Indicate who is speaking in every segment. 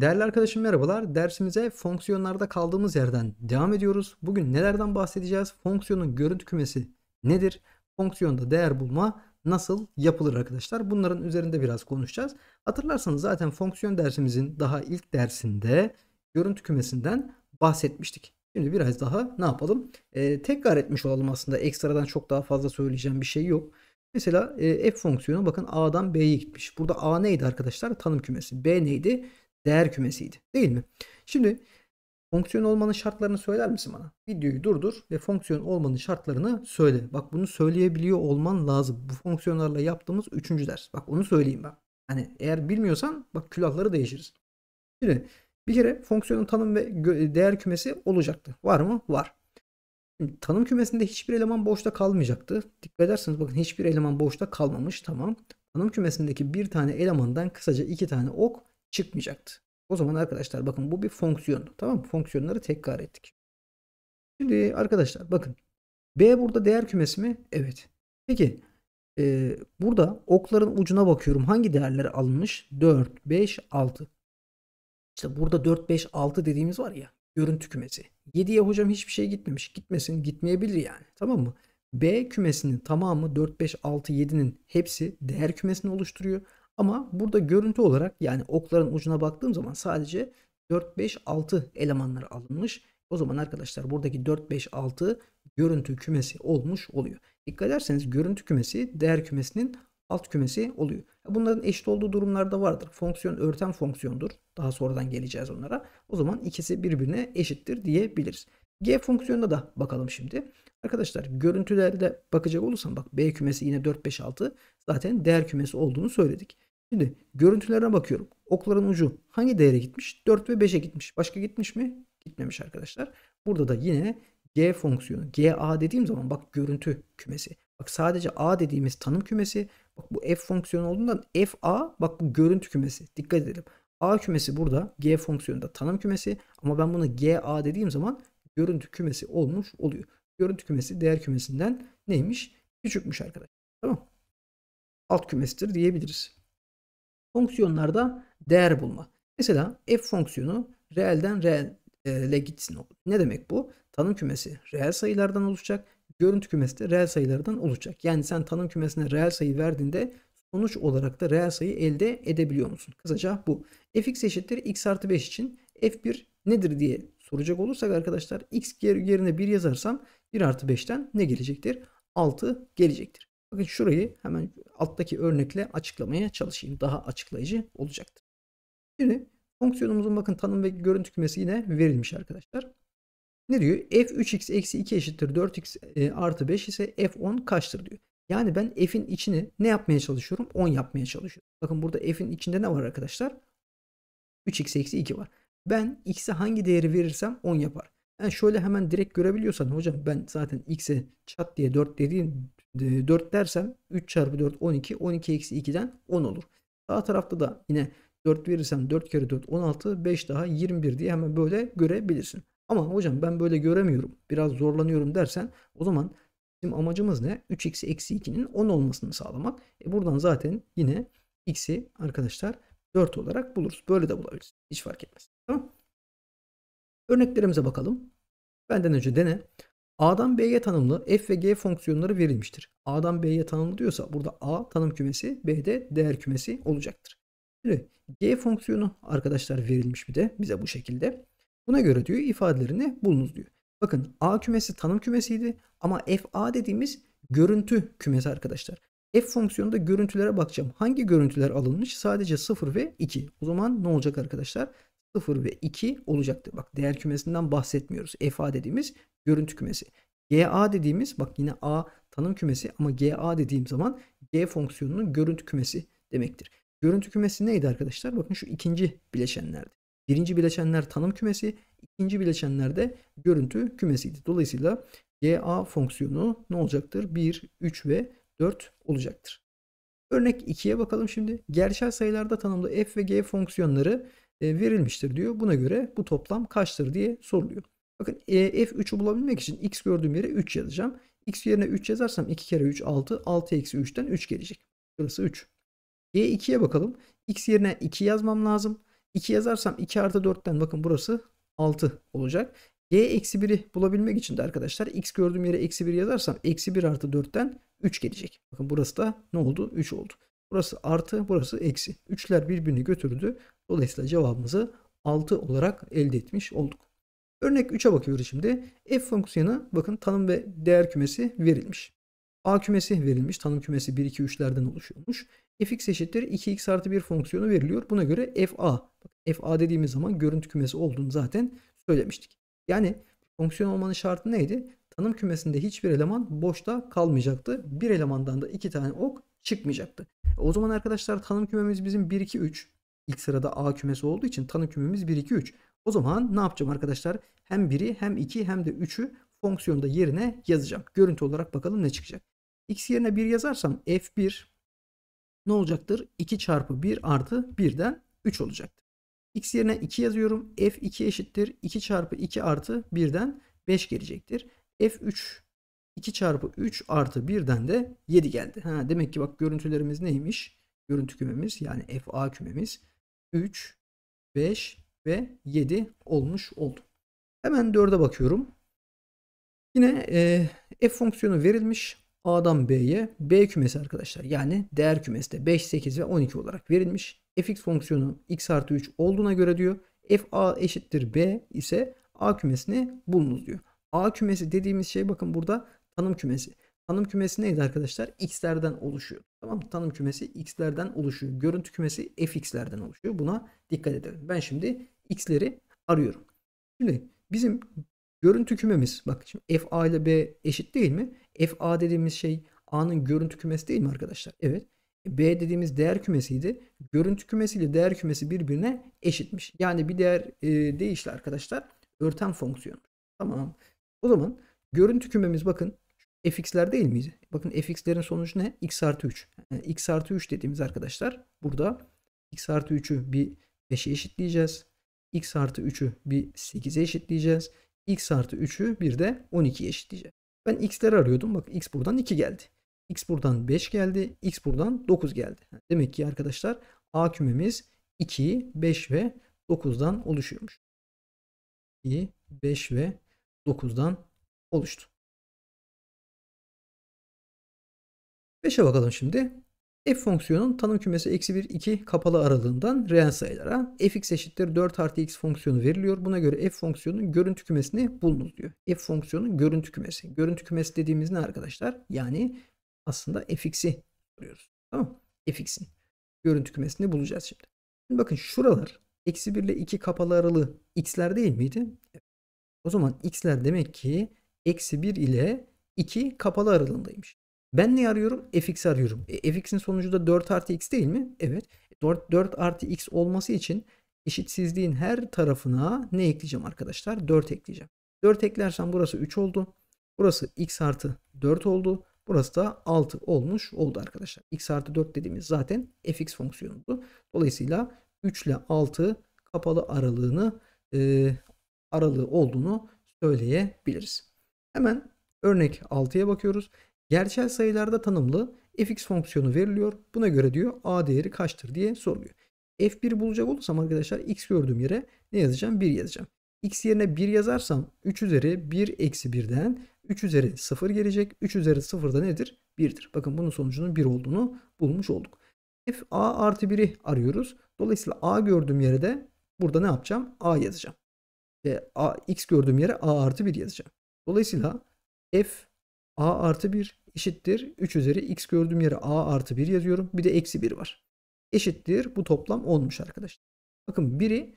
Speaker 1: Değerli arkadaşım merhabalar. Dersimize fonksiyonlarda kaldığımız yerden devam ediyoruz. Bugün nelerden bahsedeceğiz? Fonksiyonun görüntü kümesi nedir? Fonksiyonda değer bulma nasıl yapılır arkadaşlar? Bunların üzerinde biraz konuşacağız. Hatırlarsanız zaten fonksiyon dersimizin daha ilk dersinde görüntü kümesinden bahsetmiştik. Şimdi biraz daha ne yapalım? Ee, tekrar etmiş olalım aslında. Ekstradan çok daha fazla söyleyeceğim bir şey yok. Mesela e, f fonksiyonu bakın a'dan b'ye gitmiş. Burada a neydi arkadaşlar? Tanım kümesi. b neydi? değer kümesiydi. Değil mi? Şimdi fonksiyon olmanın şartlarını söyler misin bana? Videoyu durdur ve fonksiyon olmanın şartlarını söyle. Bak bunu söyleyebiliyor olman lazım. Bu fonksiyonlarla yaptığımız üçüncü ders. Bak onu söyleyeyim ben. Hani eğer bilmiyorsan bak külahları değişiriz. Şimdi bir kere fonksiyonun tanım ve değer kümesi olacaktı. Var mı? Var. tanım kümesinde hiçbir eleman boşta kalmayacaktı. Dikkat ederseniz bakın hiçbir eleman boşta kalmamış. Tamam. Tanım kümesindeki bir tane elemandan kısaca iki tane ok çıkmayacaktı. O zaman arkadaşlar bakın bu bir fonksiyon, Tamam mı? Fonksiyonları tekrar ettik. Şimdi arkadaşlar bakın. B burada değer kümesi mi? Evet. Peki e, burada okların ucuna bakıyorum. Hangi değerleri alınmış? 4, 5, 6. İşte burada 4, 5, 6 dediğimiz var ya. Görüntü kümesi. 7'ye hocam hiçbir şey gitmemiş. Gitmesin. Gitmeyebilir yani. Tamam mı? B kümesinin tamamı 4, 5, 6, 7'nin hepsi değer kümesini oluşturuyor. Ama burada görüntü olarak yani okların ucuna baktığım zaman sadece 4, 5, 6 elemanları alınmış. O zaman arkadaşlar buradaki 4, 5, 6 görüntü kümesi olmuş oluyor. Dikkat ederseniz görüntü kümesi değer kümesinin alt kümesi oluyor. Bunların eşit olduğu durumlarda vardır. Fonksiyon örten fonksiyondur. Daha sonradan geleceğiz onlara. O zaman ikisi birbirine eşittir diyebiliriz. G fonksiyonuna da bakalım şimdi. Arkadaşlar görüntülerde bakacak olursam bak B kümesi yine 4, 5, 6 zaten değer kümesi olduğunu söyledik. Şimdi görüntülere bakıyorum. Okların ucu hangi değere gitmiş? 4 ve 5'e gitmiş. Başka gitmiş mi? Gitmemiş arkadaşlar. Burada da yine G fonksiyonu. GA dediğim zaman bak görüntü kümesi. Bak sadece A dediğimiz tanım kümesi. Bak bu F fonksiyonu olduğundan FA bak bu görüntü kümesi. Dikkat edelim. A kümesi burada. G fonksiyonu da tanım kümesi. Ama ben buna GA dediğim zaman görüntü kümesi olmuş oluyor. Görüntü kümesi değer kümesinden neymiş? Küçükmüş arkadaşlar. Tamam. Alt kümesidir diyebiliriz. Fonksiyonlarda değer bulma. Mesela f fonksiyonu reelden reelle e, gitsin. Ne demek bu? Tanım kümesi reel sayılardan oluşacak. Görüntü kümesi de reel sayılardan oluşacak. Yani sen tanım kümesine reel sayı verdiğinde sonuç olarak da reel sayı elde edebiliyor musun? Kısaca bu. fx eşittir x artı 5 için f1 nedir diye soracak olursak arkadaşlar x yerine 1 yazarsam 1 artı 5'ten ne gelecektir? 6 gelecektir. Bakın şurayı hemen alttaki örnekle açıklamaya çalışayım. Daha açıklayıcı olacaktır. Şimdi fonksiyonumuzun bakın tanım ve görüntü kümesi yine verilmiş arkadaşlar. Ne diyor? f3x eksi 2 eşittir 4x e, artı 5 ise f10 kaçtır diyor. Yani ben f'in içini ne yapmaya çalışıyorum? 10 yapmaya çalışıyorum. Bakın burada f'in içinde ne var arkadaşlar? 3x eksi 2 var. Ben x'e hangi değeri verirsem 10 yapar. Yani şöyle hemen direkt görebiliyorsan hocam ben zaten x'e çat diye 4 dediğim 4 ee, dersem 3 çarpı 4 12. 12 eksi 2'den 10 olur. Sağ tarafta da yine 4 verirsem 4 kere 4 16. 5 daha 21 diye hemen böyle görebilirsin. Ama hocam ben böyle göremiyorum. Biraz zorlanıyorum dersen o zaman bizim amacımız ne? 3 eksi eksi 2'nin 10 olmasını sağlamak. E buradan zaten yine x'i arkadaşlar 4 olarak buluruz. Böyle de bulabiliriz. Hiç fark etmez. Tamam. Örneklerimize bakalım. Benden önce dene. A'dan B'ye tanımlı f ve g fonksiyonları verilmiştir. A'dan B'ye tanımlı diyorsa burada A tanım kümesi, B'de değer kümesi olacaktır. Şimdi g fonksiyonu arkadaşlar verilmiş bir de bize bu şekilde. Buna göre diyor ifadelerini bulunuz diyor. Bakın A kümesi tanım kümesiydi ama FA dediğimiz görüntü kümesi arkadaşlar. F fonksiyonunda görüntülere bakacağım. Hangi görüntüler alınmış? Sadece 0 ve 2. O zaman ne olacak arkadaşlar? 0 ve 2 olacaktır. Bak değer kümesinden bahsetmiyoruz. FA dediğimiz görüntü kümesi. GA dediğimiz bak yine A tanım kümesi ama GA dediğim zaman G fonksiyonunun görüntü kümesi demektir. Görüntü kümesi neydi arkadaşlar? Bakın şu ikinci bileşenlerdi. Birinci bileşenler tanım kümesi, ikinci bileşenler de görüntü kümesiydi. Dolayısıyla GA fonksiyonu ne olacaktır? 1, 3 ve 4 olacaktır. Örnek 2'ye bakalım şimdi. Gerçel sayılarda tanımlı f ve g fonksiyonları e, verilmiştir diyor. Buna göre bu toplam kaçtır diye soruluyor. Bakın e, F3'ü bulabilmek için X gördüğüm yere 3 yazacağım. X yerine 3 yazarsam 2 kere 3 6. 6 eksi 3'ten 3 gelecek. Burası 3. Y2'ye e bakalım. X yerine 2 yazmam lazım. 2 yazarsam 2 artı 4'ten bakın burası 6 olacak. Y e eksi 1'i bulabilmek için de arkadaşlar X gördüğüm yere eksi 1 yazarsam eksi 1 artı 4'ten 3 gelecek. Bakın burası da ne oldu? 3 oldu. Burası artı burası eksi. 3'ler birbirini götürdü. Dolayısıyla cevabımızı 6 olarak elde etmiş olduk. Örnek 3'e bakıyoruz şimdi. F fonksiyonu bakın tanım ve değer kümesi verilmiş. A kümesi verilmiş. Tanım kümesi 1, 2, 3'lerden oluşuyormuş. fx eşittir 2x artı 1 fonksiyonu veriliyor. Buna göre fa. fa dediğimiz zaman görüntü kümesi olduğunu zaten söylemiştik. Yani fonksiyon olmanın şartı neydi? Tanım kümesinde hiçbir eleman boşta kalmayacaktı. Bir elemandan da iki tane ok çıkmayacaktı. O zaman arkadaşlar tanım kümemiz bizim 1, 2, 3. İlk sırada A kümesi olduğu için tanım kümemiz 1, 2, 3. O zaman ne yapacağım arkadaşlar? Hem 1'i hem 2'yi hem de 3'ü fonksiyonda yerine yazacağım. Görüntü olarak bakalım ne çıkacak. X yerine 1 yazarsam F1 ne olacaktır? 2 çarpı 1 artı 1'den 3 olacaktır. X yerine 2 yazıyorum. F2 eşittir. 2 çarpı 2 artı 1'den 5 gelecektir. F3 2 çarpı 3 artı 1'den de 7 geldi. Ha, demek ki bak görüntülerimiz neymiş? Görüntü kümemiz yani FA kümemiz 3, 5, ve 7 olmuş oldu. Hemen 4'e bakıyorum. Yine e, f fonksiyonu verilmiş. A'dan B'ye B kümesi arkadaşlar. Yani değer kümesi de 5, 8 ve 12 olarak verilmiş. fx fonksiyonu x artı 3 olduğuna göre diyor. f a eşittir B ise A kümesini bulunuz diyor. A kümesi dediğimiz şey bakın burada tanım kümesi. Tanım kümesi neydi arkadaşlar? X'lerden oluşuyor. Tamam Tanım kümesi X'lerden oluşuyor. Görüntü kümesi f Fx'lerden oluşuyor. Buna dikkat edelim. Ben şimdi x'leri arıyorum. Şimdi bizim görüntü kümemiz bak şimdi f a ile b eşit değil mi? F a dediğimiz şey a'nın görüntü kümesi değil mi arkadaşlar? Evet. E, b dediğimiz değer kümesiydi. Görüntü kümesi ile değer kümesi birbirine eşitmiş. Yani bir değer e, değişti arkadaşlar. Örten fonksiyon. Tamam. O zaman görüntü kümemiz bakın fx'ler değil miydi? Bakın fx'lerin sonucu ne? x artı 3. Yani x artı 3 dediğimiz arkadaşlar burada x artı 3'ü bir 5'e eşitleyeceğiz x artı 3'ü bir 8'e eşitleyeceğiz. x artı 3'ü bir de 12'ye eşitleyeceğiz. Ben x'leri arıyordum. Bak x buradan 2 geldi. x buradan 5 geldi. x buradan 9 geldi. Demek ki arkadaşlar A kümemiz 2, 5 ve 9'dan oluşuyormuş. 2, 5 ve 9'dan oluştu. 5'e bakalım şimdi f fonksiyonun tanım kümesi eksi 1 2 kapalı aralığından reel sayılara fx eşittir 4 artı x fonksiyonu veriliyor. Buna göre f fonksiyonun görüntü kümesini bulunuz diyor. f fonksiyonun görüntü kümesi. Görüntü kümesi dediğimiz ne arkadaşlar? Yani aslında fx'i soruyoruz. Tamam fx'in görüntü kümesini bulacağız şimdi. Şimdi bakın şuralar eksi 1 ile 2 kapalı aralığı x'ler değil miydi? Evet. O zaman x'ler demek ki eksi 1 ile 2 kapalı aralığındaymış. Ben ne arıyorum? fx arıyorum. E, fx'in sonucu da 4 artı x değil mi? Evet. 4, 4 artı x olması için eşitsizliğin her tarafına ne ekleyeceğim arkadaşlar? 4 ekleyeceğim. 4 eklersen burası 3 oldu. Burası x artı 4 oldu. Burası da 6 olmuş oldu arkadaşlar. x artı 4 dediğimiz zaten fx fonksiyonudu. Dolayısıyla 3 ile 6 kapalı aralığını e, aralığı olduğunu söyleyebiliriz. Hemen örnek 6'ya bakıyoruz. Gerçel sayılarda tanımlı fx fonksiyonu veriliyor. Buna göre diyor a değeri kaçtır diye soruluyor. f1 bulacak olursam arkadaşlar x gördüğüm yere ne yazacağım? 1 yazacağım. x yerine 1 yazarsam 3 üzeri 1 eksi 1'den 3 üzeri 0 gelecek. 3 üzeri 0 da nedir? 1'dir. Bakın bunun sonucunun 1 olduğunu bulmuş olduk. f a artı 1'i arıyoruz. Dolayısıyla a gördüğüm yere de burada ne yapacağım? a yazacağım. E, a, x gördüğüm yere a artı 1 yazacağım. Dolayısıyla f a artı 1 eşittir 3 üzeri x gördüğüm yere a artı 1 yazıyorum. Bir de eksi 1 var. Eşittir bu toplam 10'muş arkadaşlar. Bakın 1'i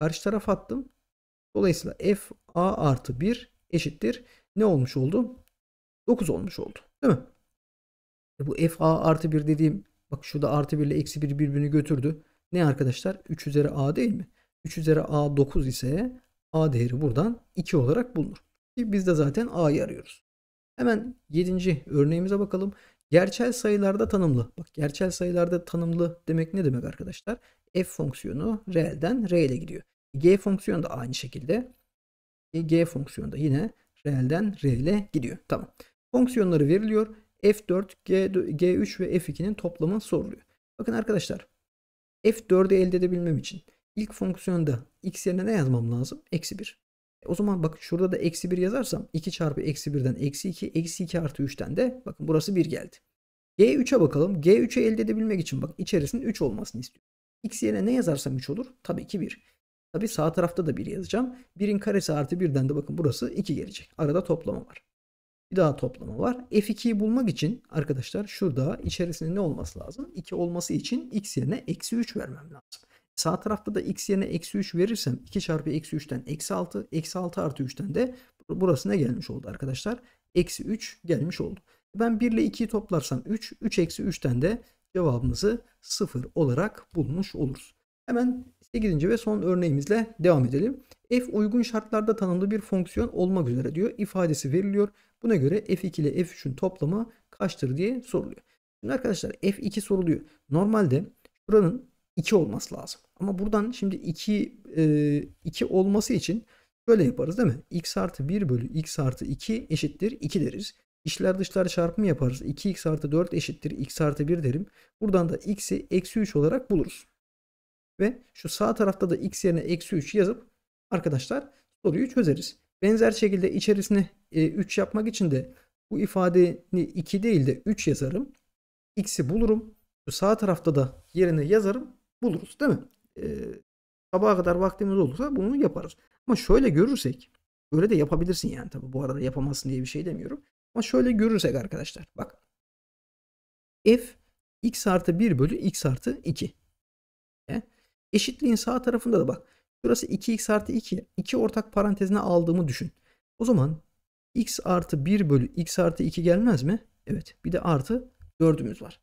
Speaker 1: karşı tarafa attım. Dolayısıyla f a artı 1 eşittir ne olmuş oldu? 9 olmuş oldu. Değil mi? E bu f a artı 1 dediğim bak şurada artı 1 ile eksi 1 birbirini götürdü. Ne arkadaşlar? 3 üzeri a değil mi? 3 üzeri a 9 ise a değeri buradan 2 olarak bulunur. biz de zaten a'yı arıyoruz. Hemen 7. örneğimize bakalım. Gerçel sayılarda tanımlı. Bak gerçel sayılarda tanımlı demek ne demek arkadaşlar? F fonksiyonu reelden re ile gidiyor. G fonksiyonu da aynı şekilde. E, G fonksiyonu da yine reelden re ile gidiyor. Tamam. Fonksiyonları veriliyor. F4, G, G3 ve F2'nin toplamı soruluyor. Bakın arkadaşlar F4'ü elde edebilmem için ilk fonksiyonda x yerine ne yazmam lazım? Eksi 1. E, o zaman bakın şurada da eksi 1 yazarsam 2 çarpı eksi 1'den eksi 2 eksi 2 artı 3'ten de bakın burası 1 geldi. G3'e bakalım. G3'ü elde edebilmek için bak içerisinin 3 olmasını istiyorum. X yerine ne yazarsam 3 olur? Tabii ki 1. Tabii sağ tarafta da 1 yazacağım. 1'in karesi artı 1'den de bakın burası 2 gelecek. Arada toplama var. Bir daha toplama var. F2'yi bulmak için arkadaşlar şurada içerisinde ne olması lazım? 2 olması için x yerine eksi 3 vermem lazım. Sağ tarafta da x yerine eksi 3 verirsem 2 çarpı eksi 3'ten eksi 6. Eksi 6 artı 3'ten de burasına gelmiş oldu arkadaşlar. Eksi 3 gelmiş oldu. Ben 1 ile 2'yi toplarsam 3. 3 eksi 3'ten de cevabımızı 0 olarak bulmuş oluruz. Hemen 8. ve son örneğimizle devam edelim. F uygun şartlarda tanımlı bir fonksiyon olmak üzere diyor. ifadesi veriliyor. Buna göre F2 ile F3'ün toplamı kaçtır diye soruluyor. Şimdi arkadaşlar F2 soruluyor. Normalde buranın 2 olması lazım. Ama buradan şimdi 2 e, 2 olması için böyle yaparız değil mi? x artı 1 bölü x artı 2 eşittir 2 deriz. İşler dışlar çarpımı yaparız. 2x artı 4 eşittir x artı 1 derim. Buradan da x'i eksi 3 olarak buluruz. Ve şu sağ tarafta da x yerine eksi 3 yazıp arkadaşlar soruyu çözeriz. Benzer şekilde içerisine e, 3 yapmak için de bu ifadeni 2 değil de 3 yazarım. x'i bulurum. Şu sağ tarafta da yerine yazarım buluruz değil mi? E, sabaha kadar vaktimiz olursa bunu yaparız. Ama şöyle görürsek öyle de yapabilirsin yani tabi bu arada yapamazsın diye bir şey demiyorum. Ama şöyle görürsek arkadaşlar bak f x artı 1 bölü x artı 2 e? eşitliğin sağ tarafında da bak şurası 2x artı 2 2 ortak parantezine aldığımı düşün. O zaman x artı 1 bölü x artı 2 gelmez mi? Evet bir de artı 4'ümüz var.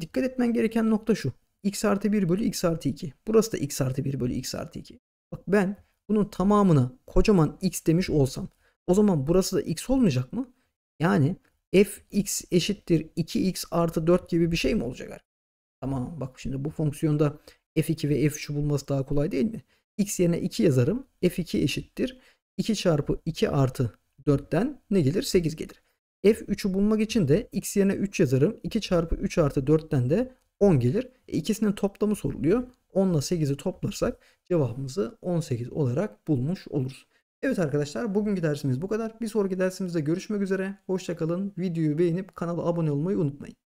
Speaker 1: Dikkat etmen gereken nokta şu x artı 1 bölü x artı 2. Burası da x artı 1 bölü x artı 2. Bak ben bunun tamamına kocaman x demiş olsam o zaman burası da x olmayacak mı? Yani f x eşittir 2x artı 4 gibi bir şey mi olacak? Artık? Tamam bak şimdi bu fonksiyonda f2 ve f3 bulması daha kolay değil mi? x yerine 2 yazarım. f2 eşittir. 2 çarpı 2 artı 4'ten ne gelir? 8 gelir. f3'ü bulmak için de x yerine 3 yazarım. 2 çarpı 3 artı 4'ten de 10 gelir. E, ikisinin toplamı soruluyor. 10 ile 8'i toplarsak cevabımızı 18 olarak bulmuş oluruz. Evet arkadaşlar bugünkü dersimiz bu kadar. Bir sonraki dersimizde görüşmek üzere. Hoşçakalın. Videoyu beğenip kanala abone olmayı unutmayın.